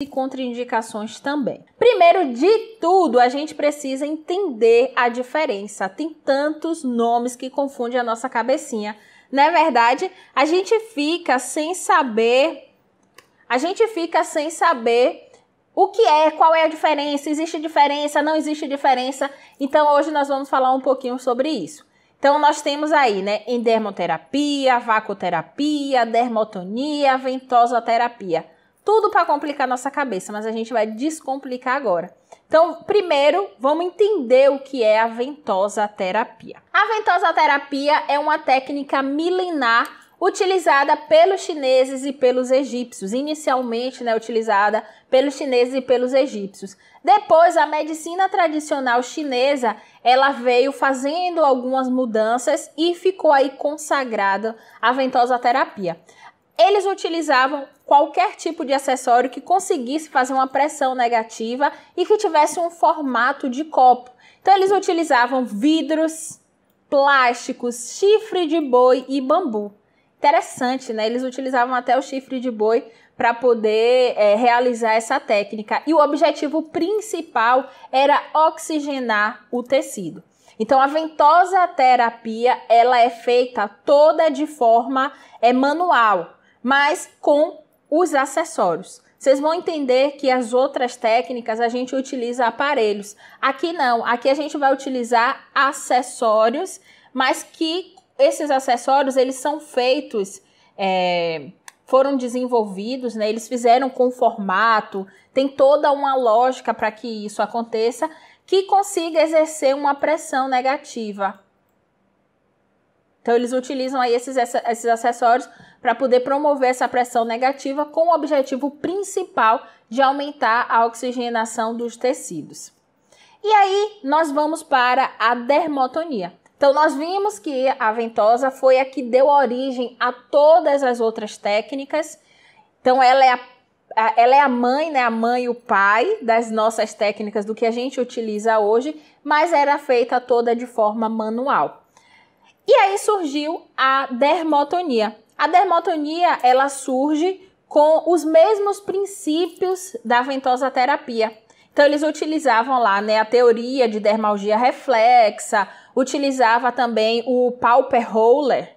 e contraindicações também. Primeiro de tudo, a gente precisa entender a diferença. Tem tantos nomes que confundem a nossa cabecinha. é verdade, a gente fica sem saber, a gente fica sem saber o que é, qual é a diferença, existe diferença, não existe diferença. Então hoje nós vamos falar um pouquinho sobre isso. Então, nós temos aí, né, Endermoterapia, vacoterapia, dermotonia, ventosoterapia tudo para complicar nossa cabeça, mas a gente vai descomplicar agora. Então, primeiro, vamos entender o que é a ventosa terapia. A ventosa terapia é uma técnica milenar utilizada pelos chineses e pelos egípcios, inicialmente né, utilizada pelos chineses e pelos egípcios. Depois, a medicina tradicional chinesa, ela veio fazendo algumas mudanças e ficou aí consagrada a ventosa terapia eles utilizavam qualquer tipo de acessório que conseguisse fazer uma pressão negativa e que tivesse um formato de copo. Então eles utilizavam vidros, plásticos, chifre de boi e bambu. Interessante, né? Eles utilizavam até o chifre de boi para poder é, realizar essa técnica. E o objetivo principal era oxigenar o tecido. Então, a ventosa terapia ela é feita toda de forma é, manual mas com os acessórios. Vocês vão entender que as outras técnicas a gente utiliza aparelhos. Aqui não, aqui a gente vai utilizar acessórios, mas que esses acessórios eles são feitos, é, foram desenvolvidos, né? Eles fizeram com formato, tem toda uma lógica para que isso aconteça, que consiga exercer uma pressão negativa então eles utilizam aí esses, esses acessórios para poder promover essa pressão negativa com o objetivo principal de aumentar a oxigenação dos tecidos. E aí nós vamos para a dermotonia. Então nós vimos que a ventosa foi a que deu origem a todas as outras técnicas. Então ela é a ela é a mãe, né? A mãe e o pai das nossas técnicas do que a gente utiliza hoje, mas era feita toda de forma manual. E aí surgiu a dermotonia. A dermotonia, ela surge com os mesmos princípios da ventosa terapia. Então eles utilizavam lá, né, a teoria de dermalgia reflexa, utilizava também o Pauper Roller.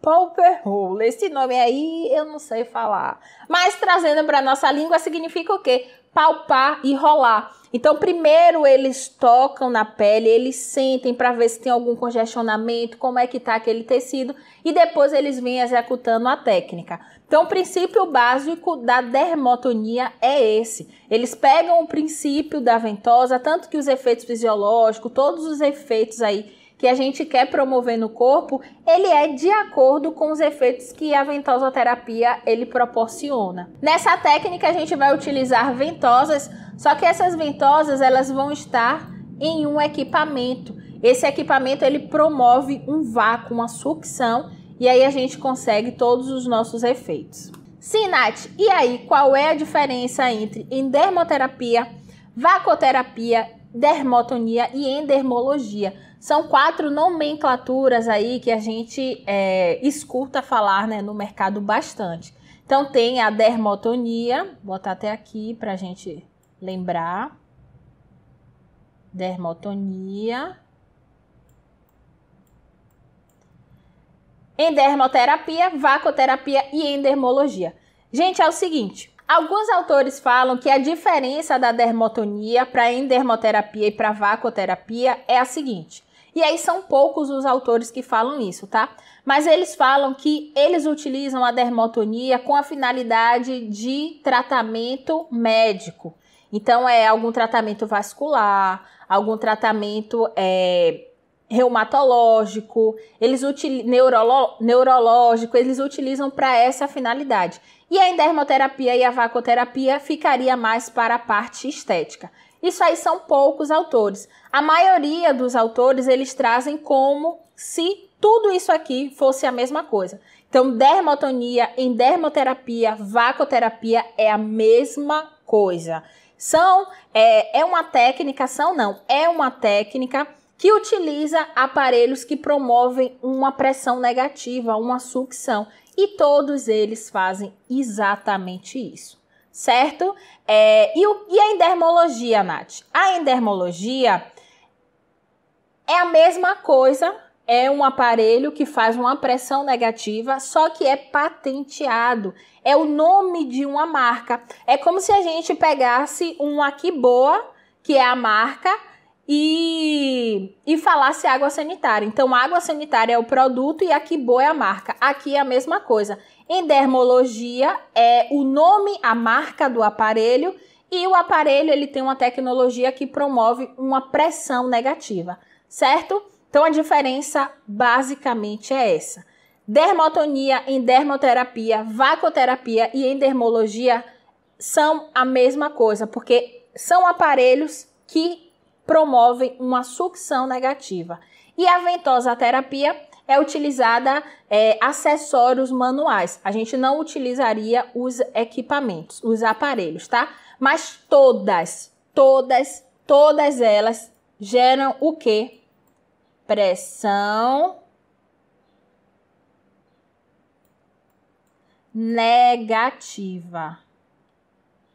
Pauper Roller, esse nome aí eu não sei falar. Mas trazendo para nossa língua significa o quê? palpar e rolar. Então, primeiro eles tocam na pele, eles sentem para ver se tem algum congestionamento, como é que está aquele tecido, e depois eles vêm executando a técnica. Então, o princípio básico da dermotonia é esse. Eles pegam o princípio da ventosa, tanto que os efeitos fisiológicos, todos os efeitos aí que a gente quer promover no corpo, ele é de acordo com os efeitos que a ventosoterapia ele proporciona. Nessa técnica a gente vai utilizar ventosas, só que essas ventosas elas vão estar em um equipamento. Esse equipamento ele promove um vácuo, uma sucção, e aí a gente consegue todos os nossos efeitos. Sim, Nath, e aí qual é a diferença entre endermoterapia, vacoterapia, dermotonia e endermologia? São quatro nomenclaturas aí que a gente é, escuta falar né, no mercado bastante. Então tem a dermotonia, botar até aqui para a gente lembrar. Dermotonia. Em dermoterapia, vacoterapia e endermologia. Gente, é o seguinte, Alguns autores falam que a diferença da dermotonia para endermoterapia e para vacoterapia é a seguinte: e aí são poucos os autores que falam isso, tá? Mas eles falam que eles utilizam a dermotonia com a finalidade de tratamento médico. Então é algum tratamento vascular, algum tratamento é, reumatológico, eles neurolo neurológico, eles utilizam para essa finalidade. E a dermoterapia e a vacoterapia ficaria mais para a parte estética. Isso aí são poucos autores. A maioria dos autores eles trazem como se tudo isso aqui fosse a mesma coisa. Então, dermotonia em dermoterapia, vacoterapia é a mesma coisa. São é, é uma técnica, são não, é uma técnica que utiliza aparelhos que promovem uma pressão negativa, uma sucção, e todos eles fazem exatamente isso certo? É, e, o, e a endermologia, Nath? A endermologia é a mesma coisa, é um aparelho que faz uma pressão negativa, só que é patenteado. É o nome de uma marca. É como se a gente pegasse um aqui boa, que é a marca, e e, falasse é água sanitária. Então, água sanitária é o produto e a Kibo é a marca. Aqui é a mesma coisa. Em dermologia, é o nome, a marca do aparelho e o aparelho ele tem uma tecnologia que promove uma pressão negativa, certo? Então a diferença basicamente é essa. Dermotonia em dermoterapia, vacoterapia e em dermologia são a mesma coisa, porque são aparelhos que promovem uma sucção negativa. E a ventosa terapia é utilizada é, acessórios manuais. A gente não utilizaria os equipamentos, os aparelhos, tá? Mas todas, todas, todas elas geram o que? Pressão negativa.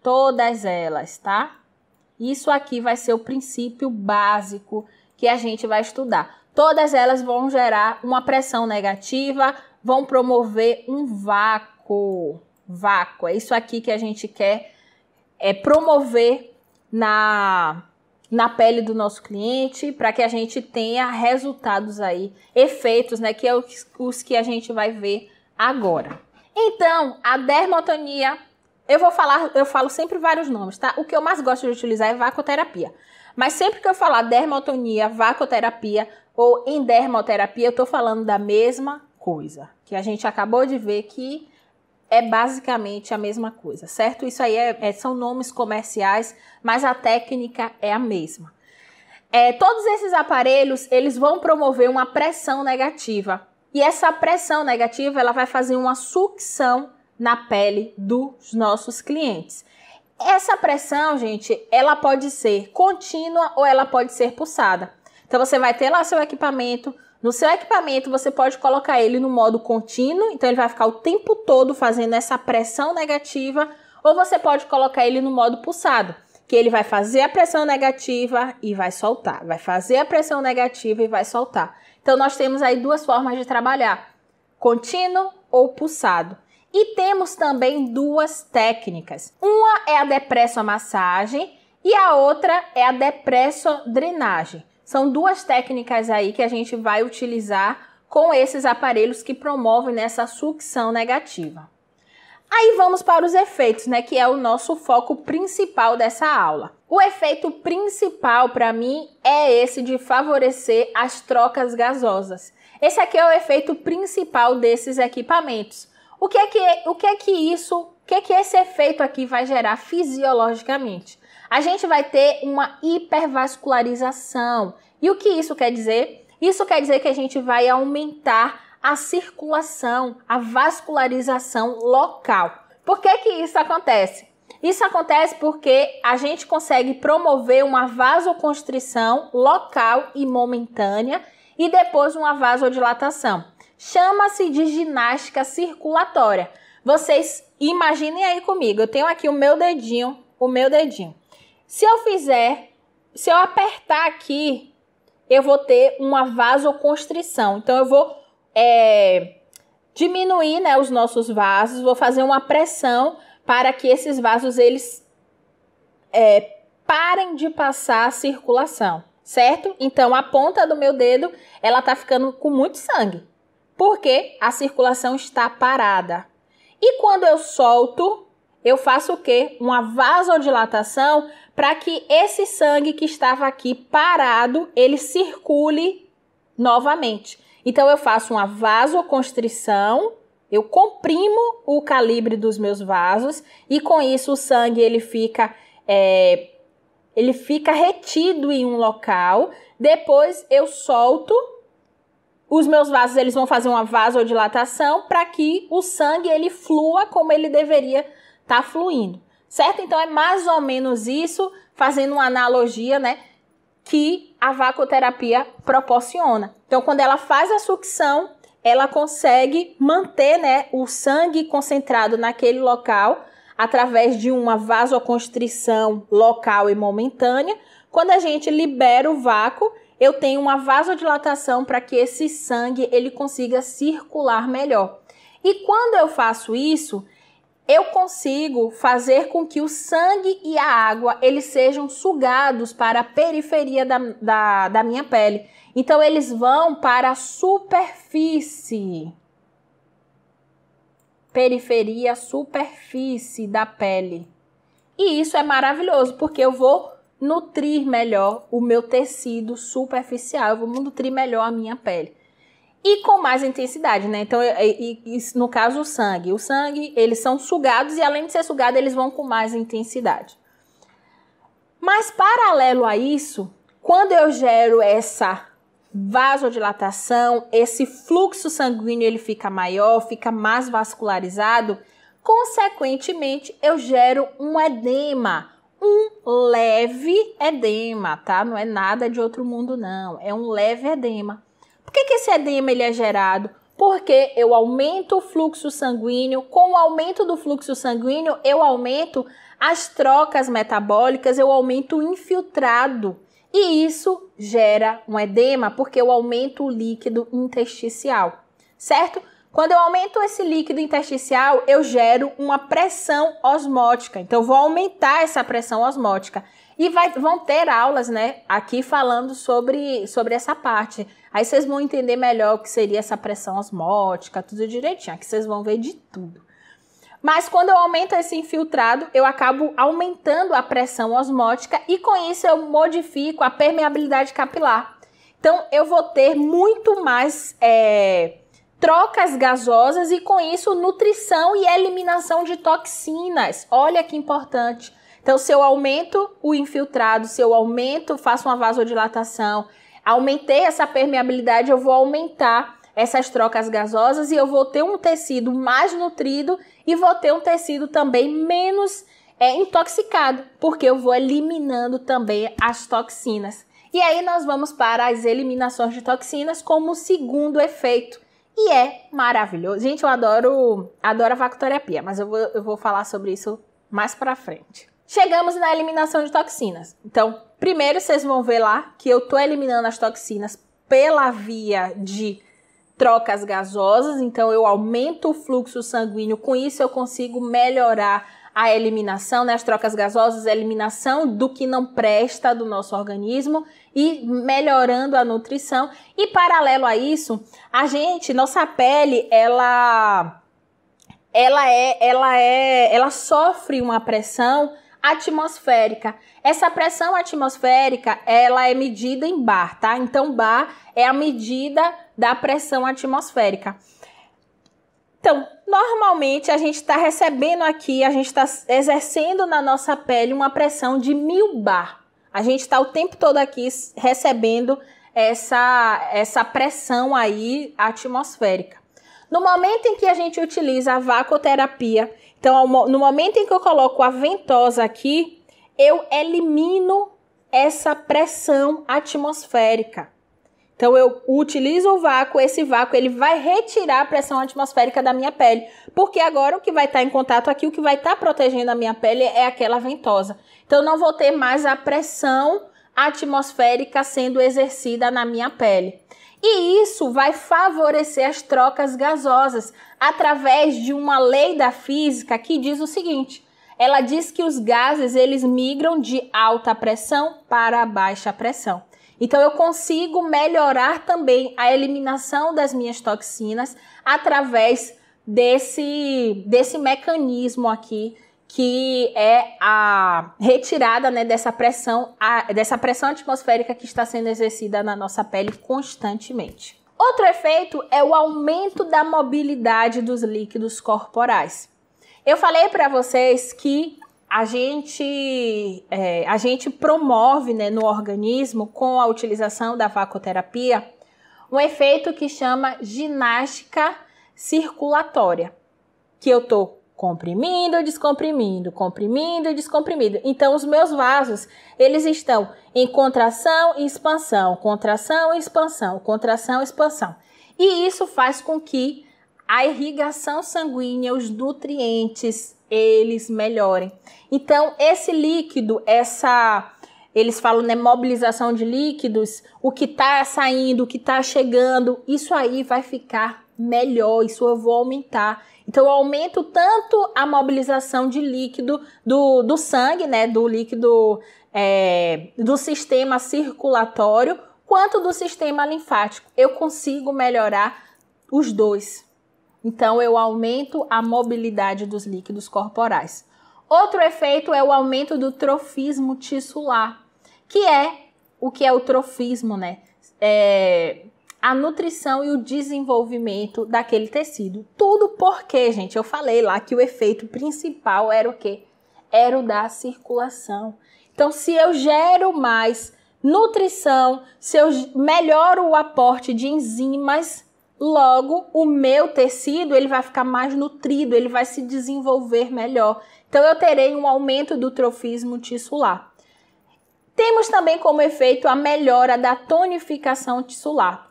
Todas elas, tá? Isso aqui vai ser o princípio básico que a gente vai estudar. Todas elas vão gerar uma pressão negativa, vão promover um vácuo. Vácuo. É isso aqui que a gente quer é, promover na, na pele do nosso cliente para que a gente tenha resultados aí, efeitos, né? Que é os, os que a gente vai ver agora. Então, a dermotonia eu vou falar, eu falo sempre vários nomes, tá? O que eu mais gosto de utilizar é vacoterapia. Mas sempre que eu falar dermotonia, vacoterapia ou endermoterapia, eu tô falando da mesma coisa, que a gente acabou de ver que é basicamente a mesma coisa, certo? Isso aí é, é, são nomes comerciais, mas a técnica é a mesma. É, todos esses aparelhos eles vão promover uma pressão negativa e essa pressão negativa ela vai fazer uma sucção na pele dos nossos clientes. Essa pressão, gente, ela pode ser contínua ou ela pode ser pulsada. Então você vai ter lá seu equipamento. No seu equipamento você pode colocar ele no modo contínuo, então ele vai ficar o tempo todo fazendo essa pressão negativa, ou você pode colocar ele no modo pulsado, que ele vai fazer a pressão negativa e vai soltar, vai fazer a pressão negativa e vai soltar. Então nós temos aí duas formas de trabalhar: contínuo ou pulsado. E temos também duas técnicas. Uma é a depressomassagem e a outra é a depressodrenagem. São duas técnicas aí que a gente vai utilizar com esses aparelhos que promovem essa sucção negativa. Aí vamos para os efeitos, né, que é o nosso foco principal dessa aula. O efeito principal para mim é esse de favorecer as trocas gasosas. Esse aqui é o efeito principal desses equipamentos o que é que, o que, é que isso, o que é que esse efeito aqui vai gerar fisiologicamente? A gente vai ter uma hipervascularização. E o que isso quer dizer? Isso quer dizer que a gente vai aumentar a circulação, a vascularização local. Por que que isso acontece? Isso acontece porque a gente consegue promover uma vasoconstrição local e momentânea e depois uma vasodilatação chama-se de ginástica circulatória. Vocês imaginem aí comigo, eu tenho aqui o meu dedinho, o meu dedinho. Se eu fizer, se eu apertar aqui, eu vou ter uma vasoconstrição. Então eu vou é, diminuir né, os nossos vasos, vou fazer uma pressão para que esses vasos eles é, parem de passar a circulação, certo? Então a ponta do meu dedo ela tá ficando com muito sangue porque a circulação está parada. E quando eu solto, eu faço o quê? Uma vasodilatação para que esse sangue que estava aqui parado, ele circule novamente. Então eu faço uma vasoconstrição, eu comprimo o calibre dos meus vasos e com isso o sangue ele fica é, ele fica retido em um local. Depois eu solto os meus vasos, eles vão fazer uma vasodilatação para que o sangue ele flua como ele deveria estar tá fluindo. Certo? Então é mais ou menos isso, fazendo uma analogia, né, que a vacoterapia proporciona. Então quando ela faz a sucção, ela consegue manter, né, o sangue concentrado naquele local através de uma vasoconstrição local e momentânea. Quando a gente libera o vácuo, eu tenho uma vasodilatação para que esse sangue ele consiga circular melhor. E quando eu faço isso, eu consigo fazer com que o sangue e a água eles sejam sugados para a periferia da, da, da minha pele. Então eles vão para a superfície. Periferia, superfície da pele. E isso é maravilhoso, porque eu vou nutrir melhor o meu tecido superficial, eu vou nutrir melhor a minha pele. E com mais intensidade, né? Então, é, é, e, e, no caso, o sangue. O sangue, eles são sugados e além de ser sugado, eles vão com mais intensidade. Mas, paralelo a isso, quando eu gero essa vasodilatação, esse fluxo sanguíneo ele fica maior, fica mais vascularizado, consequentemente eu gero um edema, um leve edema, tá? Não é nada de outro mundo, não. É um leve edema. Por que, que esse edema ele é gerado? Porque eu aumento o fluxo sanguíneo, com o aumento do fluxo sanguíneo, eu aumento as trocas metabólicas, eu aumento o infiltrado. E isso gera um edema, porque eu aumento o líquido intersticial, certo? Quando eu aumento esse líquido intersticial, eu gero uma pressão osmótica. Então, eu vou aumentar essa pressão osmótica. E vai, vão ter aulas, né, aqui falando sobre, sobre essa parte. Aí vocês vão entender melhor o que seria essa pressão osmótica, tudo direitinho. Aqui vocês vão ver de tudo. Mas quando eu aumento esse infiltrado, eu acabo aumentando a pressão osmótica e com isso eu modifico a permeabilidade capilar. Então eu vou ter muito mais é, trocas gasosas e com isso nutrição e eliminação de toxinas. Olha que importante. Então, se eu aumento o infiltrado, se eu aumento, faço uma vasodilatação, aumentei essa permeabilidade, eu vou aumentar essas trocas gasosas e eu vou ter um tecido mais nutrido e vou ter um tecido também menos é, intoxicado, porque eu vou eliminando também as toxinas. E aí nós vamos para as eliminações de toxinas como segundo efeito. E é maravilhoso. Gente, eu adoro, adoro a pia, mas eu vou, eu vou falar sobre isso mais pra frente. Chegamos na eliminação de toxinas. Então, primeiro vocês vão ver lá que eu tô eliminando as toxinas pela via de trocas gasosas, então eu aumento o fluxo sanguíneo, com isso eu consigo melhorar a eliminação, né, as trocas gasosas, a eliminação do que não presta do nosso organismo e melhorando a nutrição. E paralelo a isso, a gente, nossa pele, ela ela é ela é ela sofre uma pressão atmosférica. Essa pressão atmosférica, ela é medida em bar, tá? Então bar é a medida da pressão atmosférica. Então, normalmente a gente está recebendo aqui, a gente está exercendo na nossa pele uma pressão de mil bar. A gente está o tempo todo aqui recebendo essa, essa pressão aí atmosférica. No momento em que a gente utiliza a vacoterapia, então no momento em que eu coloco a ventosa aqui, eu elimino essa pressão atmosférica. Então eu utilizo o vácuo, esse vácuo ele vai retirar a pressão atmosférica da minha pele, porque agora o que vai estar em contato aqui, o que vai estar protegendo a minha pele é aquela ventosa. Então não vou ter mais a pressão atmosférica sendo exercida na minha pele. E isso vai favorecer as trocas gasosas através de uma lei da física que diz o seguinte: ela diz que os gases eles migram de alta pressão para baixa pressão. Então eu consigo melhorar também a eliminação das minhas toxinas através desse desse mecanismo aqui que é a retirada né, dessa pressão a, dessa pressão atmosférica que está sendo exercida na nossa pele constantemente. Outro efeito é o aumento da mobilidade dos líquidos corporais. Eu falei para vocês que a gente, é, a gente promove né, no organismo, com a utilização da vacoterapia, um efeito que chama ginástica circulatória, que eu estou comprimindo e descomprimindo, comprimindo e descomprimindo. Então, os meus vasos, eles estão em contração e expansão, contração e expansão, contração e expansão. E isso faz com que a irrigação sanguínea, os nutrientes, eles melhorem. Então, esse líquido, essa eles falam né, mobilização de líquidos, o que está saindo, o que está chegando, isso aí vai ficar melhor, isso eu vou aumentar. Então eu aumento tanto a mobilização de líquido do, do sangue, né, do líquido é, do sistema circulatório, quanto do sistema linfático. Eu consigo melhorar os dois. Então, eu aumento a mobilidade dos líquidos corporais. Outro efeito é o aumento do trofismo tissular, que é o que é o trofismo, né? É a nutrição e o desenvolvimento daquele tecido. Tudo porque, gente, eu falei lá que o efeito principal era o quê? Era o da circulação. Então, se eu gero mais nutrição, se eu melhoro o aporte de enzimas, Logo, o meu tecido ele vai ficar mais nutrido, ele vai se desenvolver melhor. Então eu terei um aumento do trofismo tissular. Temos também como efeito a melhora da tonificação tissular.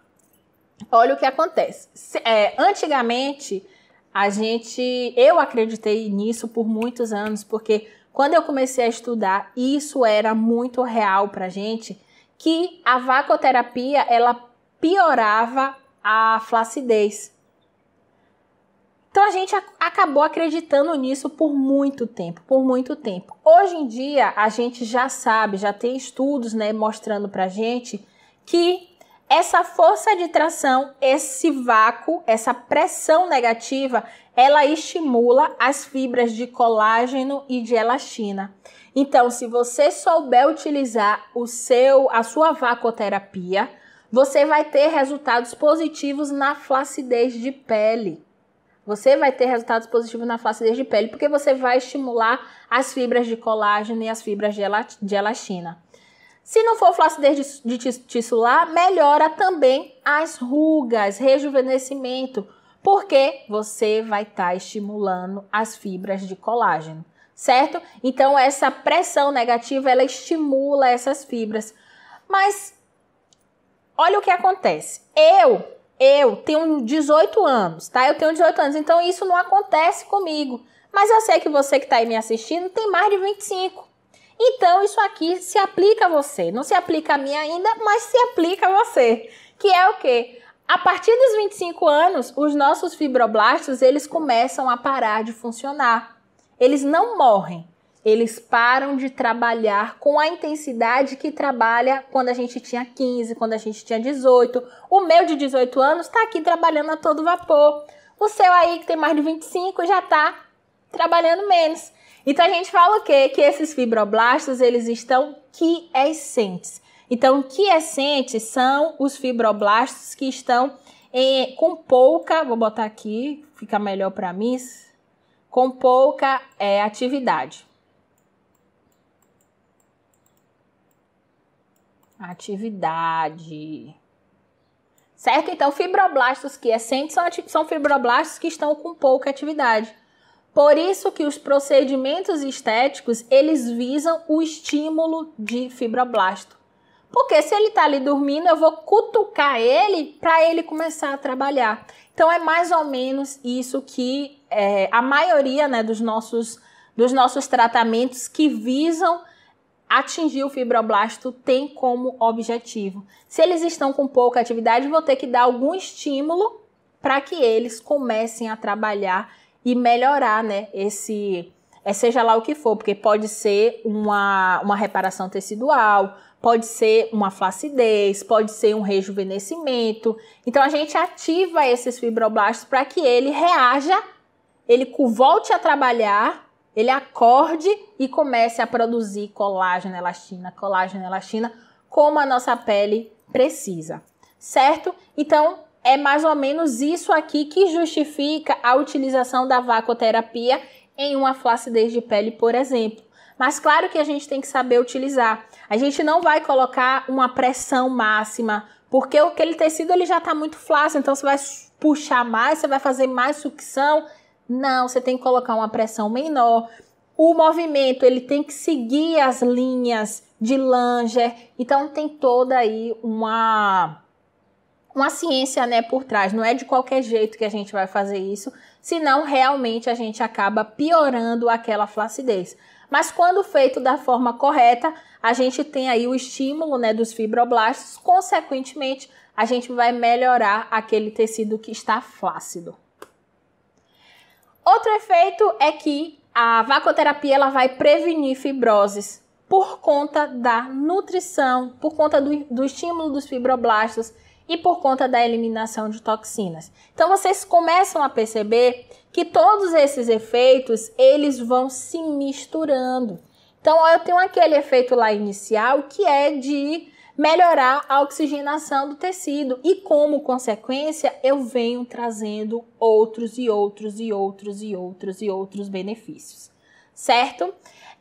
Olha o que acontece. É, antigamente, a gente, eu acreditei nisso por muitos anos, porque quando eu comecei a estudar, isso era muito real para gente, que a vacoterapia, ela piorava a flacidez. Então a gente acabou acreditando nisso por muito tempo, por muito tempo. Hoje em dia a gente já sabe, já tem estudos, né, mostrando pra gente que essa força de tração, esse vácuo, essa pressão negativa, ela estimula as fibras de colágeno e de elastina. Então, se você souber utilizar o seu a sua vacoterapia, você vai ter resultados positivos na flacidez de pele. Você vai ter resultados positivos na flacidez de pele, porque você vai estimular as fibras de colágeno e as fibras de elastina. Se não for flacidez de tissular, melhora também as rugas, rejuvenescimento, porque você vai estar tá estimulando as fibras de colágeno, certo? Então essa pressão negativa ela estimula essas fibras. Mas Olha o que acontece. Eu, eu tenho 18 anos, tá? Eu tenho 18 anos, então isso não acontece comigo. Mas eu sei que você que está aí me assistindo tem mais de 25. Então isso aqui se aplica a você. Não se aplica a mim ainda, mas se aplica a você. Que é o quê? A partir dos 25 anos, os nossos fibroblastos, eles começam a parar de funcionar. Eles não morrem, eles param de trabalhar com a intensidade que trabalha quando a gente tinha 15, quando a gente tinha 18. O meu de 18 anos está aqui trabalhando a todo vapor. O seu aí que tem mais de 25 já está trabalhando menos. Então a gente fala o quê? Que esses fibroblastos eles estão quiescentes. Então, quiescentes são os fibroblastos que estão em, é, com pouca, vou botar aqui, fica melhor para mim, com pouca é, atividade. Atividade. Certo? Então, fibroblastos que essentes é são, são fibroblastos que estão com pouca atividade. Por isso que os procedimentos estéticos, eles visam o estímulo de fibroblasto. Porque se ele está ali dormindo, eu vou cutucar ele para ele começar a trabalhar. Então é mais ou menos isso que é, a maioria né, dos, nossos, dos nossos tratamentos que visam atingir o fibroblasto tem como objetivo. Se eles estão com pouca atividade, vou ter que dar algum estímulo para que eles comecem a trabalhar e melhorar, né, esse é seja lá o que for, porque pode ser uma, uma reparação tecidual, pode ser uma flacidez, pode ser um rejuvenescimento. Então a gente ativa esses fibroblastos para que ele reaja, ele volte a trabalhar ele acorde e comece a produzir colágeno, elastina, colágeno, elastina, como a nossa pele precisa, certo? Então, é mais ou menos isso aqui que justifica a utilização da vacoterapia em uma flacidez de pele, por exemplo. Mas claro que a gente tem que saber utilizar. A gente não vai colocar uma pressão máxima, porque aquele tecido ele já está muito flácido, então você vai puxar mais, você vai fazer mais sucção não, você tem que colocar uma pressão menor. O movimento, ele tem que seguir as linhas de Langer. Então tem toda aí uma uma ciência, né, por trás. Não é de qualquer jeito que a gente vai fazer isso, senão realmente a gente acaba piorando aquela flacidez. Mas quando feito da forma correta, a gente tem aí o estímulo, né, dos fibroblastos, consequentemente, a gente vai melhorar aquele tecido que está flácido. Outro efeito é que a vacoterapia ela vai prevenir fibroses por conta da nutrição, por conta do, do estímulo dos fibroblastos e por conta da eliminação de toxinas. Então vocês começam a perceber que todos esses efeitos eles vão se misturando. Então eu tenho aquele efeito lá inicial que é de melhorar a oxigenação do tecido e como consequência eu venho trazendo outros e outros e outros e outros e outros benefícios, certo?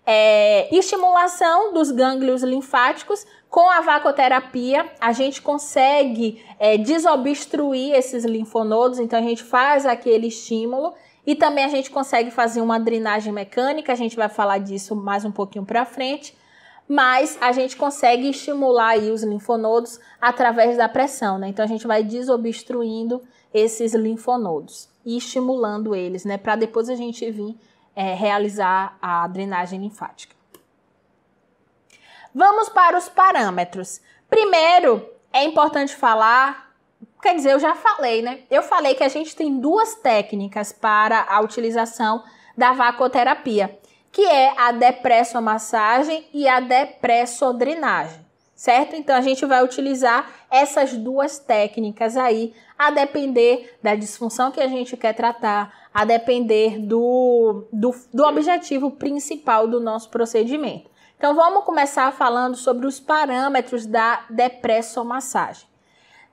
É, estimulação dos gânglios linfáticos com a vacoterapia a gente consegue é, desobstruir esses linfonodos, então a gente faz aquele estímulo e também a gente consegue fazer uma drenagem mecânica, a gente vai falar disso mais um pouquinho para frente mas a gente consegue estimular aí os linfonodos através da pressão, né? Então a gente vai desobstruindo esses linfonodos e estimulando eles, né? Para depois a gente vir é, realizar a drenagem linfática. Vamos para os parâmetros. Primeiro, é importante falar, quer dizer, eu já falei, né? Eu falei que a gente tem duas técnicas para a utilização da vacoterapia que é a depressomassagem e a depressodrenagem, certo? Então a gente vai utilizar essas duas técnicas aí, a depender da disfunção que a gente quer tratar, a depender do, do, do objetivo principal do nosso procedimento. Então vamos começar falando sobre os parâmetros da depressomassagem.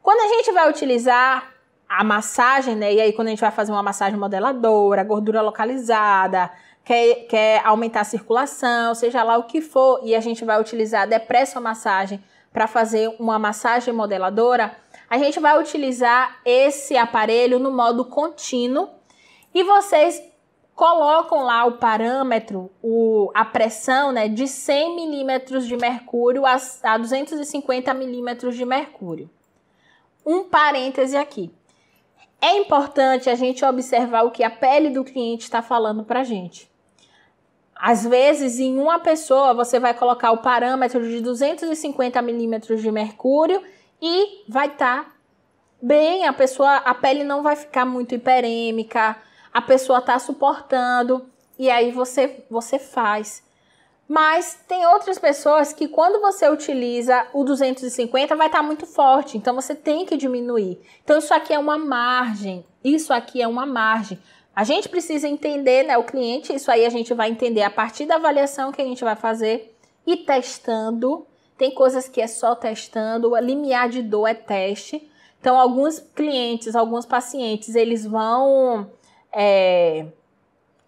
Quando a gente vai utilizar a massagem, né? E aí, quando a gente vai fazer uma massagem modeladora, gordura localizada, quer, quer aumentar a circulação, seja lá o que for, e a gente vai utilizar a depressomassagem para fazer uma massagem modeladora, a gente vai utilizar esse aparelho no modo contínuo e vocês colocam lá o parâmetro, o, a pressão né, de 100 milímetros de mercúrio a, a 250 milímetros de mercúrio. Um parêntese aqui. É importante a gente observar o que a pele do cliente está falando para a gente. Às vezes, em uma pessoa, você vai colocar o parâmetro de 250 milímetros de mercúrio e vai estar tá bem. A pessoa, a pele não vai ficar muito hiperêmica, a pessoa está suportando e aí você, você faz. Mas tem outras pessoas que quando você utiliza o 250 vai estar tá muito forte, então você tem que diminuir. Então isso aqui é uma margem, isso aqui é uma margem. A gente precisa entender, né, o cliente, isso aí a gente vai entender a partir da avaliação que a gente vai fazer e testando. Tem coisas que é só testando, O limiar de dor é teste. Então, alguns clientes, alguns pacientes, eles vão. É,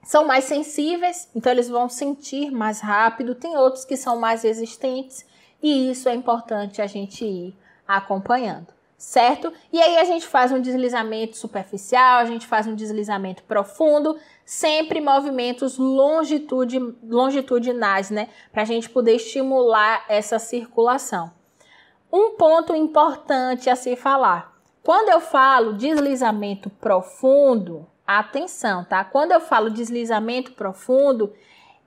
são mais sensíveis, então eles vão sentir mais rápido. Tem outros que são mais resistentes, e isso é importante a gente ir acompanhando certo? E aí a gente faz um deslizamento superficial, a gente faz um deslizamento profundo, sempre movimentos longitude, longitudinais, né? Para a gente poder estimular essa circulação. Um ponto importante a se falar. Quando eu falo deslizamento profundo, atenção, tá? Quando eu falo deslizamento profundo,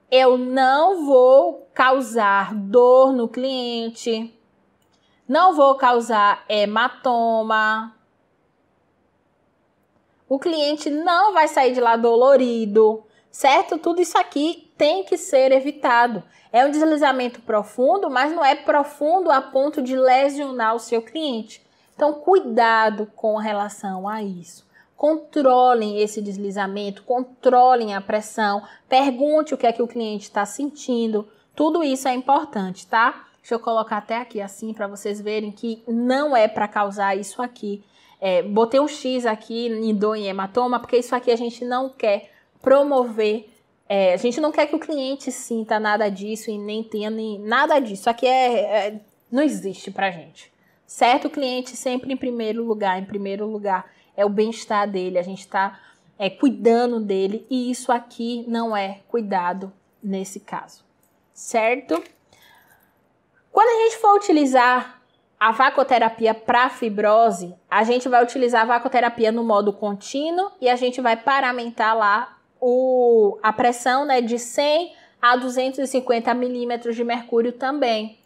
eu não vou causar dor no cliente, não vou causar hematoma. O cliente não vai sair de lá dolorido, certo? Tudo isso aqui tem que ser evitado. É um deslizamento profundo, mas não é profundo a ponto de lesionar o seu cliente. Então, cuidado com relação a isso controlem esse deslizamento, controlem a pressão, pergunte o que é que o cliente está sentindo. Tudo isso é importante, tá? Deixa eu colocar até aqui assim para vocês verem que não é para causar isso aqui. É, botei um X aqui em dor e hematoma, porque isso aqui a gente não quer promover. É, a gente não quer que o cliente sinta nada disso e nem tenha nem, nada disso. Isso aqui é, é, não existe a gente. Certo? O cliente sempre em primeiro lugar. Em primeiro lugar é o bem-estar dele. A gente está é, cuidando dele e isso aqui não é cuidado nesse caso. Certo? Quando a gente for utilizar a vacoterapia para fibrose, a gente vai utilizar a vacoterapia no modo contínuo e a gente vai paramentar lá o, a pressão né, de 100 a 250 milímetros de mercúrio também.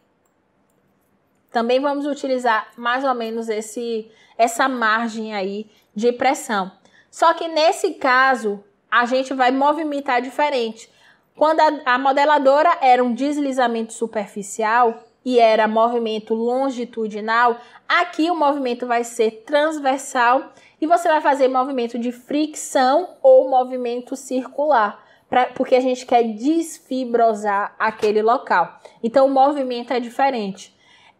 Também vamos utilizar mais ou menos esse, essa margem aí de pressão. Só que nesse caso, a gente vai movimentar diferente. Quando a, a modeladora era um deslizamento superficial, e era movimento longitudinal, aqui o movimento vai ser transversal e você vai fazer movimento de fricção ou movimento circular. Pra, porque a gente quer desfibrosar aquele local. Então o movimento é diferente.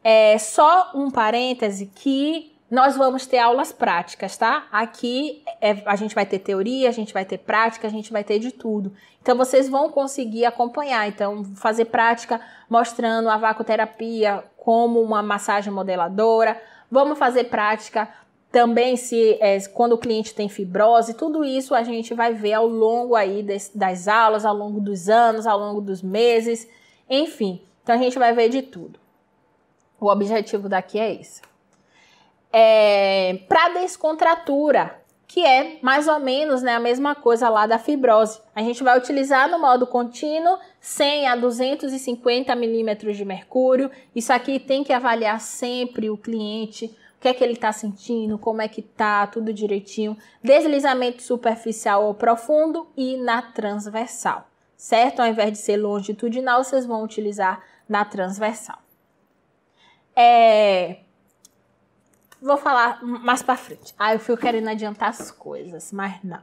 É só um parêntese que nós vamos ter aulas práticas, tá? Aqui é, a gente vai ter teoria, a gente vai ter prática, a gente vai ter de tudo. Então vocês vão conseguir acompanhar. Então, fazer prática mostrando a vacoterapia como uma massagem modeladora. Vamos fazer prática também se é, quando o cliente tem fibrose, tudo isso a gente vai ver ao longo aí des, das aulas, ao longo dos anos, ao longo dos meses, enfim. Então a gente vai ver de tudo. O objetivo daqui é esse é, para descontratura, que é mais ou menos né, a mesma coisa lá da fibrose. A gente vai utilizar no modo contínuo 100 a 250 milímetros de mercúrio. Isso aqui tem que avaliar sempre o cliente, o que é que ele está sentindo, como é que tá, tudo direitinho. Deslizamento superficial ou profundo e na transversal, certo? Ao invés de ser longitudinal, vocês vão utilizar na transversal. É, vou falar mais pra frente. Ah, eu fico querendo adiantar as coisas, mas não.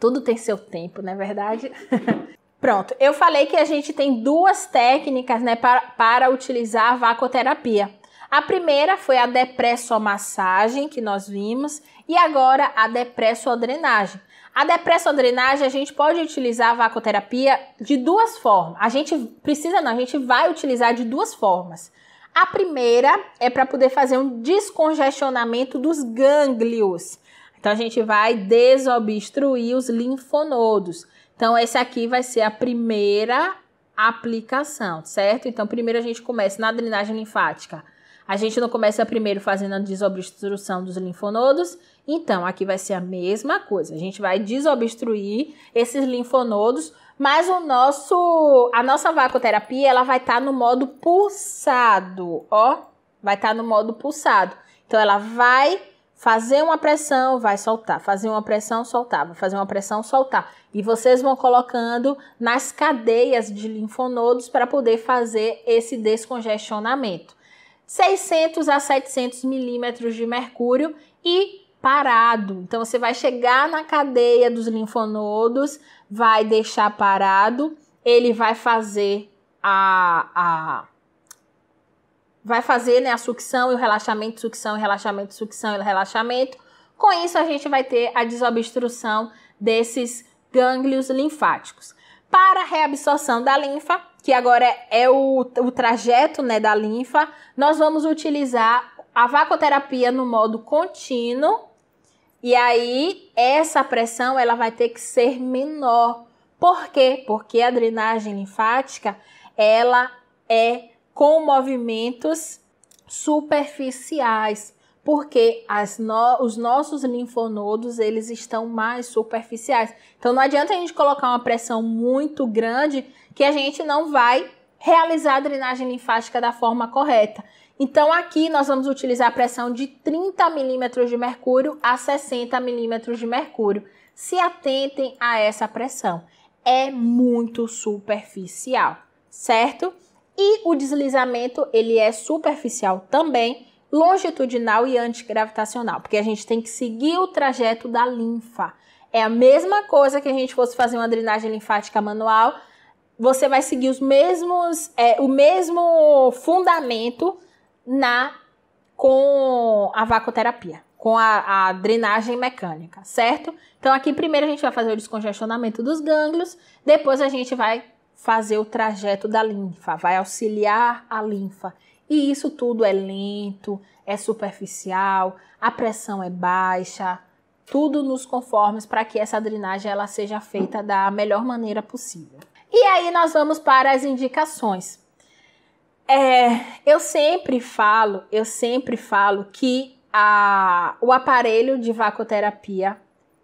Tudo tem seu tempo, não é verdade? Pronto, eu falei que a gente tem duas técnicas né, para, para utilizar a vacoterapia. A primeira foi a depressomassagem, que nós vimos, e agora a depressodrenagem. A depressodrenagem a gente pode utilizar a vacoterapia de duas formas. A gente precisa, não, a gente vai utilizar de duas formas. A primeira é para poder fazer um descongestionamento dos gânglios. Então, a gente vai desobstruir os linfonodos. Então, essa aqui vai ser a primeira aplicação, certo? Então, primeiro a gente começa na drenagem linfática. A gente não começa primeiro fazendo a desobstrução dos linfonodos. Então, aqui vai ser a mesma coisa. A gente vai desobstruir esses linfonodos mas o nosso, a nossa vacoterapia, ela vai estar tá no modo pulsado, ó. Vai estar tá no modo pulsado. Então ela vai fazer uma pressão, vai soltar, fazer uma pressão, soltar, vai fazer uma pressão, soltar. E vocês vão colocando nas cadeias de linfonodos para poder fazer esse descongestionamento. 600 a 700 milímetros de mercúrio e parado. Então você vai chegar na cadeia dos linfonodos, vai deixar parado, ele vai fazer a, a vai fazer né, a sucção e o relaxamento, sucção e relaxamento, sucção e relaxamento. Com isso a gente vai ter a desobstrução desses gânglios linfáticos. Para a reabsorção da linfa, que agora é, é o, o trajeto né, da linfa, nós vamos utilizar a vacoterapia no modo contínuo e aí essa pressão ela vai ter que ser menor. Por quê? Porque a drenagem linfática ela é com movimentos superficiais, porque no, os nossos linfonodos eles estão mais superficiais. Então não adianta a gente colocar uma pressão muito grande que a gente não vai realizar a drenagem linfática da forma correta. Então aqui nós vamos utilizar a pressão de 30 milímetros de mercúrio a 60 milímetros de mercúrio. Se atentem a essa pressão. É muito superficial, certo? E o deslizamento, ele é superficial também, longitudinal e antigravitacional, porque a gente tem que seguir o trajeto da linfa. É a mesma coisa que a gente fosse fazer uma drenagem linfática manual, você vai seguir os mesmos, é, o mesmo fundamento na com a vacoterapia, com a, a, drenagem mecânica, certo? Então aqui primeiro a gente vai fazer o descongestionamento dos gânglios, depois a gente vai fazer o trajeto da linfa, vai auxiliar a linfa. E isso tudo é lento, é superficial, a pressão é baixa, tudo nos conformes para que essa drenagem ela seja feita da melhor maneira possível. E aí nós vamos para as indicações. É, eu sempre falo, eu sempre falo que a, o aparelho de vacoterapia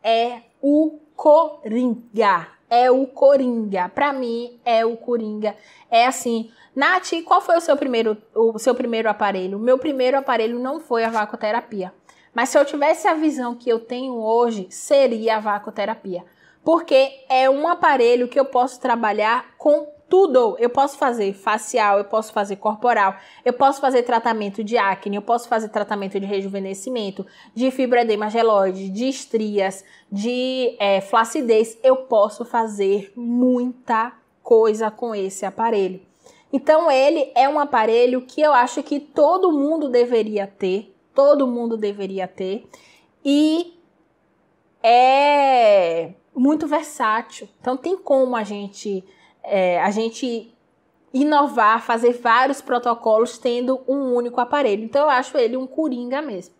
é o coringa. É o coringa. Para mim é o coringa. É assim, Nath, qual foi o seu primeiro o seu primeiro aparelho? O meu primeiro aparelho não foi a vacoterapia. Mas se eu tivesse a visão que eu tenho hoje, seria a vacoterapia. Porque é um aparelho que eu posso trabalhar com tudo. Eu posso fazer facial, eu posso fazer corporal, eu posso fazer tratamento de acne, eu posso fazer tratamento de rejuvenescimento, de fibroedema gelóide, de estrias, de é, flacidez. Eu posso fazer muita coisa com esse aparelho. Então, ele é um aparelho que eu acho que todo mundo deveria ter. Todo mundo deveria ter. E é muito versátil. Então, tem como a gente é, a gente inovar, fazer vários protocolos tendo um único aparelho. Então eu acho ele um coringa mesmo.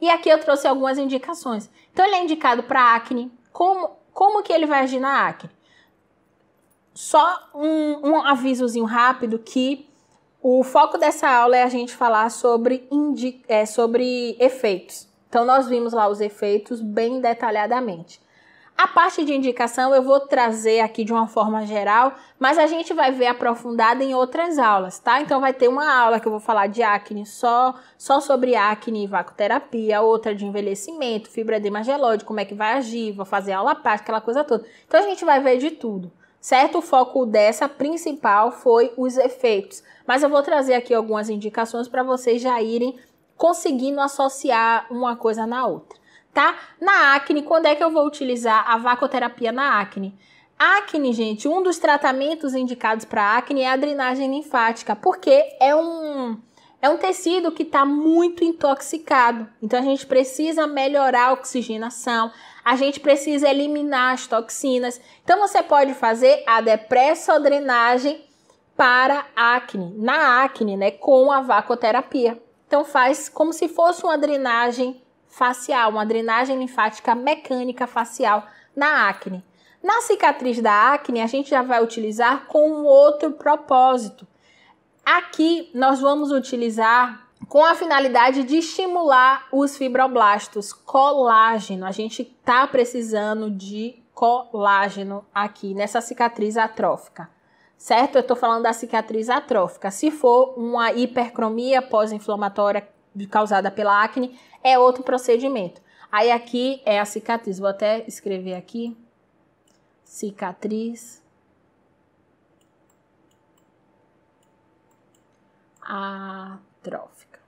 E aqui eu trouxe algumas indicações. Então ele é indicado para acne. Como, como que ele vai agir na acne? Só um, um avisozinho rápido que o foco dessa aula é a gente falar sobre, indi é, sobre efeitos. Então nós vimos lá os efeitos bem detalhadamente. A parte de indicação eu vou trazer aqui de uma forma geral, mas a gente vai ver aprofundada em outras aulas, tá? Então vai ter uma aula que eu vou falar de acne só, só sobre acne e vacoterapia, outra de envelhecimento, de gelóide, como é que vai agir, vou fazer aula prática, aquela coisa toda. Então a gente vai ver de tudo, certo? O foco dessa principal foi os efeitos, mas eu vou trazer aqui algumas indicações para vocês já irem conseguindo associar uma coisa na outra tá? Na acne, quando é que eu vou utilizar a vacoterapia na acne? Acne, gente, um dos tratamentos indicados para acne é a drenagem linfática, porque é um é um tecido que está muito intoxicado. Então a gente precisa melhorar a oxigenação, a gente precisa eliminar as toxinas. Então você pode fazer a depressodrenagem para acne, na acne, né, com a vacoterapia. Então faz como se fosse uma drenagem facial, uma drenagem linfática mecânica facial na acne. Na cicatriz da acne, a gente já vai utilizar com outro propósito. Aqui nós vamos utilizar com a finalidade de estimular os fibroblastos, colágeno. A gente tá precisando de colágeno aqui nessa cicatriz atrófica. Certo? Eu estou falando da cicatriz atrófica. Se for uma hipercromia pós-inflamatória causada pela acne é outro procedimento. Aí aqui é a cicatriz. Vou até escrever aqui. Cicatriz. Atrófica.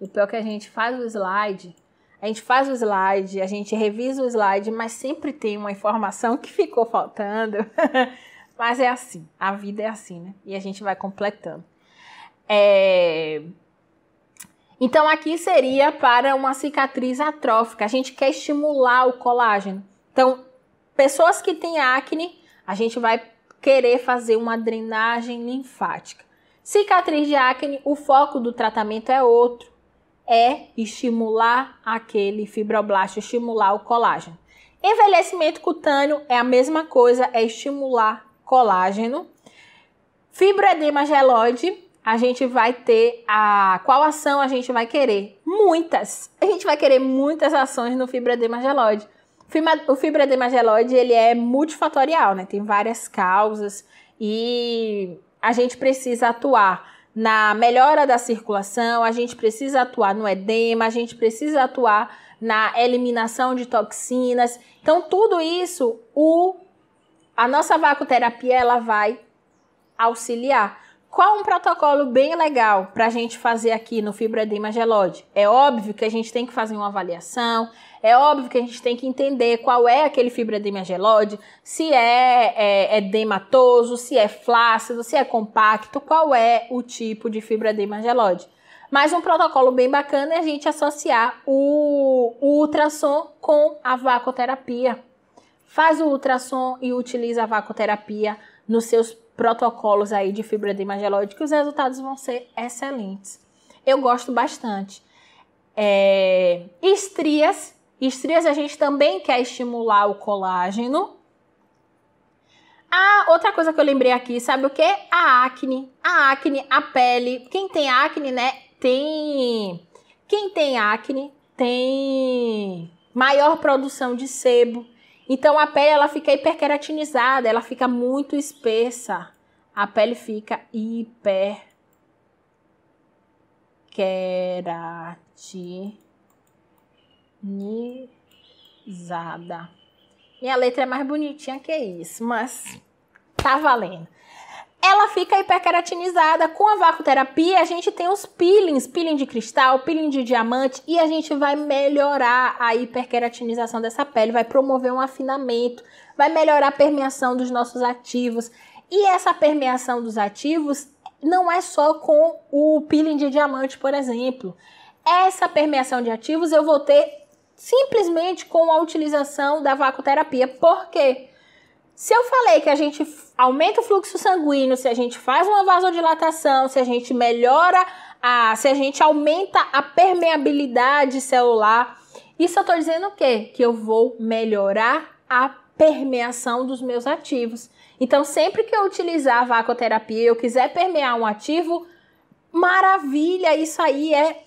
O pior é que a gente faz o slide, a gente faz o slide, a gente revisa o slide, mas sempre tem uma informação que ficou faltando. mas é assim, a vida é assim, né? E a gente vai completando. É... Então, aqui seria para uma cicatriz atrófica. A gente quer estimular o colágeno. Então, pessoas que têm acne, a gente vai querer fazer uma drenagem linfática. Cicatriz de acne, o foco do tratamento é outro. É estimular aquele fibroblasto, estimular o colágeno. Envelhecimento cutâneo é a mesma coisa, é estimular colágeno. Fibroedema geloide a gente vai ter a qual ação a gente vai querer? Muitas. A gente vai querer muitas ações no fibroedema gelóide. O fibroedema gelóide, ele é multifatorial, né? Tem várias causas e a gente precisa atuar na melhora da circulação, a gente precisa atuar no edema, a gente precisa atuar na eliminação de toxinas. Então, tudo isso, o, a nossa vacuterapia ela vai auxiliar. Qual um protocolo bem legal para a gente fazer aqui no fibroedema gelode? É óbvio que a gente tem que fazer uma avaliação, é óbvio que a gente tem que entender qual é aquele fibroedema gelode, se é, é, é se é flácido, se é compacto, qual é o tipo de fibroedema gelode. Mas um protocolo bem bacana é a gente associar o, o ultrassom com a vacoterapia. Faz o ultrassom e utiliza a vacoterapia nos seus protocolos aí de fibroedema gelóide, que os resultados vão ser excelentes. Eu gosto bastante. É, estrias. Estrias a gente também quer estimular o colágeno. Ah, outra coisa que eu lembrei aqui, sabe o que? A acne. A acne, a pele. Quem tem acne, né? Tem. Quem tem acne tem maior produção de sebo. Então a pele ela fica hiperqueratinizada, ela fica muito espessa. A pele fica hiperqueratinizada. Minha letra é mais bonitinha que isso, mas tá valendo ela fica hiperkeratinizada. Com a vacuterapia, a gente tem os peelings, peeling de cristal, peeling de diamante, e a gente vai melhorar a hiperkeratinização dessa pele, vai promover um afinamento, vai melhorar a permeação dos nossos ativos. E essa permeação dos ativos não é só com o peeling de diamante, por exemplo. Essa permeação de ativos eu vou ter simplesmente com a utilização da vacuterapia. Por quê? Se eu falei que a gente aumenta o fluxo sanguíneo, se a gente faz uma vasodilatação, se a gente melhora a, se a gente aumenta a permeabilidade celular, isso eu estou dizendo o quê? Que eu vou melhorar a permeação dos meus ativos. Então, sempre que eu utilizar a vacoterapia, eu quiser permear um ativo, maravilha, isso aí é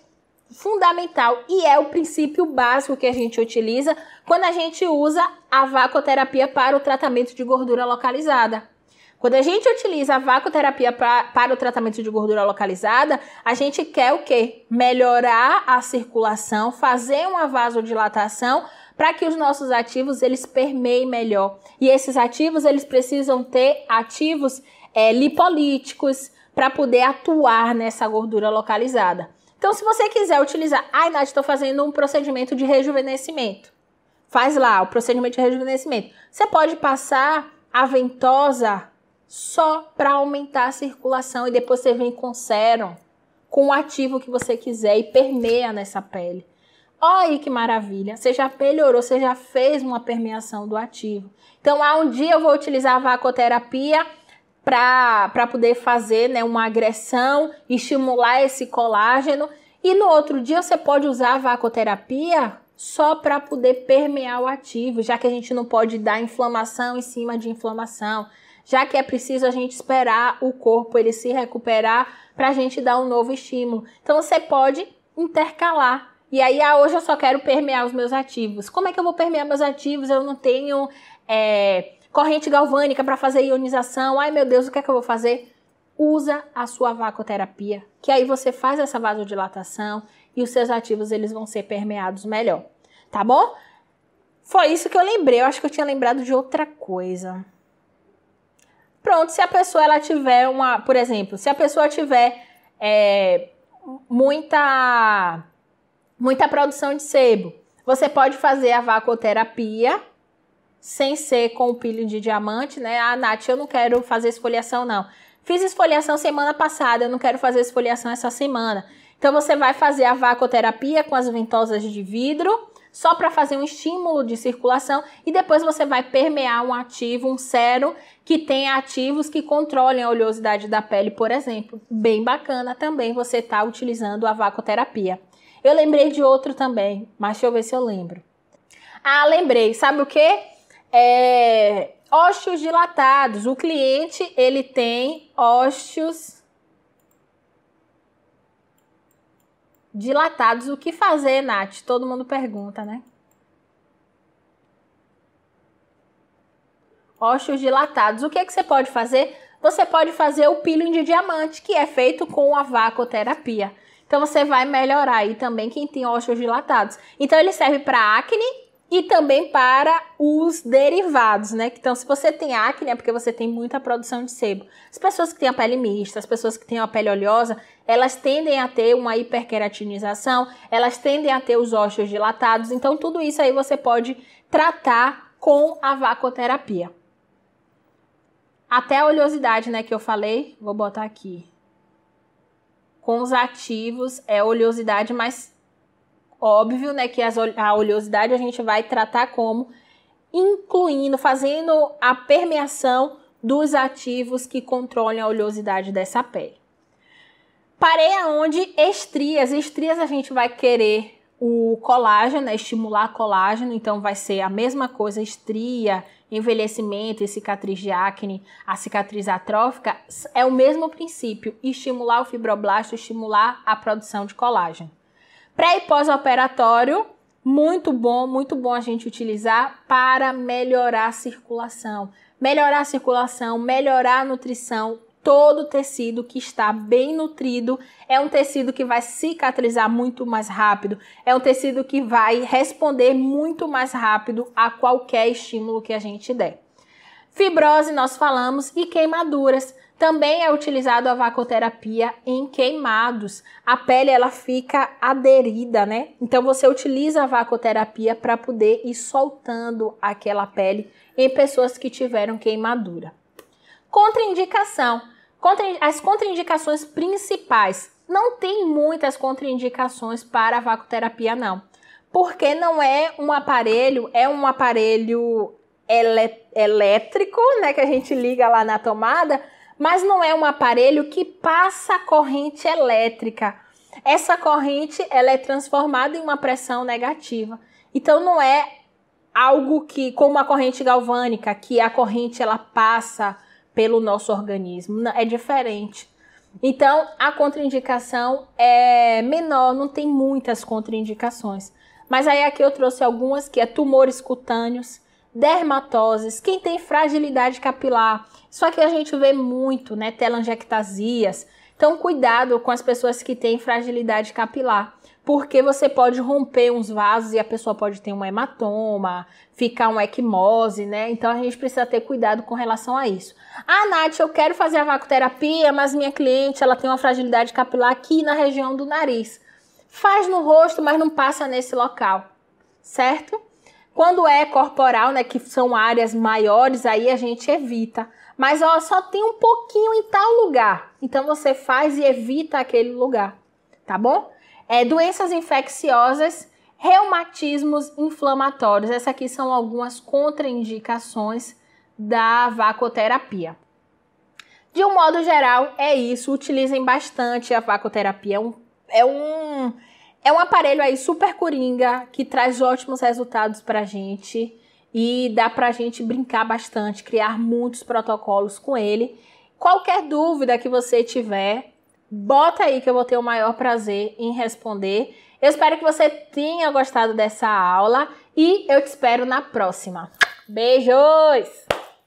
fundamental e é o princípio básico que a gente utiliza quando a gente usa a vacoterapia para o tratamento de gordura localizada. Quando a gente utiliza a vacoterapia pra, para o tratamento de gordura localizada, a gente quer o quê? Melhorar a circulação, fazer uma vasodilatação para que os nossos ativos eles permeiem melhor. E esses ativos eles precisam ter ativos é, lipolíticos para poder atuar nessa gordura localizada. Então, se você quiser utilizar, ai, Nath, estou fazendo um procedimento de rejuvenescimento. Faz lá o procedimento de rejuvenescimento. Você pode passar a ventosa só para aumentar a circulação e depois você vem com sérum, com o ativo que você quiser e permeia nessa pele. Olha aí que maravilha! Você já melhorou, você já fez uma permeação do ativo. Então, ah, um dia eu vou utilizar a vacoterapia para poder fazer né, uma agressão, estimular esse colágeno. E no outro dia você pode usar a vacoterapia só para poder permear o ativo, já que a gente não pode dar inflamação em cima de inflamação, já que é preciso a gente esperar o corpo ele se recuperar para a gente dar um novo estímulo. Então você pode intercalar e aí, ah, hoje eu só quero permear os meus ativos. Como é que eu vou permear meus ativos? Eu não tenho é, corrente galvânica para fazer ionização. Ai meu Deus, o que é que eu vou fazer? Usa a sua vacoterapia, que aí você faz essa vasodilatação e os seus ativos eles vão ser permeados melhor, tá bom? Foi isso que eu lembrei. Eu acho que eu tinha lembrado de outra coisa. Pronto, se a pessoa ela tiver uma, por exemplo, se a pessoa tiver é, muita muita produção de sebo, você pode fazer a vacoterapia sem ser com o pilho de diamante, né? Ah, Nath, eu não quero fazer esfoliação, não. Fiz esfoliação semana passada, eu não quero fazer esfoliação essa semana. Então você vai fazer a vacoterapia com as ventosas de vidro, só para fazer um estímulo de circulação e depois você vai permear um ativo, um sérum que tem ativos que controlem a oleosidade da pele, por exemplo. Bem bacana também você tá utilizando a vacoterapia. Eu lembrei de outro também, mas deixa eu ver se eu lembro. Ah, lembrei. Sabe o que? É, ósseos dilatados. O cliente ele tem ósseos dilatados. O que fazer, Nath? Todo mundo pergunta, né? Ósseos dilatados. O que, é que você pode fazer? Você pode fazer o peeling de diamante, que é feito com a vacoterapia. Então você vai melhorar aí também quem tem ósseos dilatados. Então ele serve para acne, e também para os derivados, né? Então, se você tem acne, é porque você tem muita produção de sebo. As pessoas que têm a pele mista, as pessoas que têm a pele oleosa, elas tendem a ter uma hiperqueratinização, elas tendem a ter os ósseos dilatados. Então, tudo isso aí você pode tratar com a vacoterapia. Até a oleosidade, né, que eu falei, vou botar aqui. Com os ativos é oleosidade, mas Óbvio, né, que as, a oleosidade a gente vai tratar como incluindo, fazendo a permeação dos ativos que controlam a oleosidade dessa pele. Parei aonde estrias, estrias a gente vai querer o colágeno, né, estimular colágeno, então vai ser a mesma coisa, estria, envelhecimento e cicatriz de acne, a cicatriz atrófica, é o mesmo princípio, estimular o fibroblasto, estimular a produção de colágeno. Pré e pós-operatório, muito bom, muito bom a gente utilizar para melhorar a circulação. Melhorar a circulação, melhorar a nutrição, todo tecido que está bem nutrido é um tecido que vai cicatrizar muito mais rápido, é um tecido que vai responder muito mais rápido a qualquer estímulo que a gente der. Fibrose, nós falamos, e queimaduras. Também é utilizado a vacoterapia em queimados. A pele ela fica aderida, né? Então você utiliza a vacoterapia para poder ir soltando aquela pele em pessoas que tiveram queimadura. Contraindicação. As contraindicações principais. Não tem muitas contraindicações para a vacoterapia não. Porque não é um aparelho, é um aparelho elétrico, né, que a gente liga lá na tomada, mas não é um aparelho que passa corrente elétrica. Essa corrente ela é transformada em uma pressão negativa. Então não é algo que, como a corrente galvânica, que a corrente ela passa pelo nosso organismo, é diferente. Então a contraindicação é menor, não tem muitas contraindicações. Mas aí aqui eu trouxe algumas que é tumores cutâneos, dermatoses, quem tem fragilidade capilar. Só que a gente vê muito, né, telangiectasias. Então, cuidado com as pessoas que têm fragilidade capilar, porque você pode romper uns vasos e a pessoa pode ter um hematoma, ficar uma equimose, né? Então, a gente precisa ter cuidado com relação a isso. Ah, Nath, eu quero fazer a vacuoterapia, mas minha cliente, ela tem uma fragilidade capilar aqui na região do nariz. Faz no rosto, mas não passa nesse local, certo? Quando é corporal, né, que são áreas maiores, aí a gente evita. Mas ó, só tem um pouquinho em tal lugar. Então você faz e evita aquele lugar, tá bom? É, doenças infecciosas, reumatismos inflamatórios. Essas aqui são algumas contraindicações da vacoterapia. De um modo geral, é isso. Utilizem bastante a vacoterapia. É um, é um é um aparelho aí super coringa que traz ótimos resultados para a gente e dá para a gente brincar bastante, criar muitos protocolos com ele. Qualquer dúvida que você tiver, bota aí que eu vou ter o maior prazer em responder. Eu espero que você tenha gostado dessa aula e eu te espero na próxima. Beijos!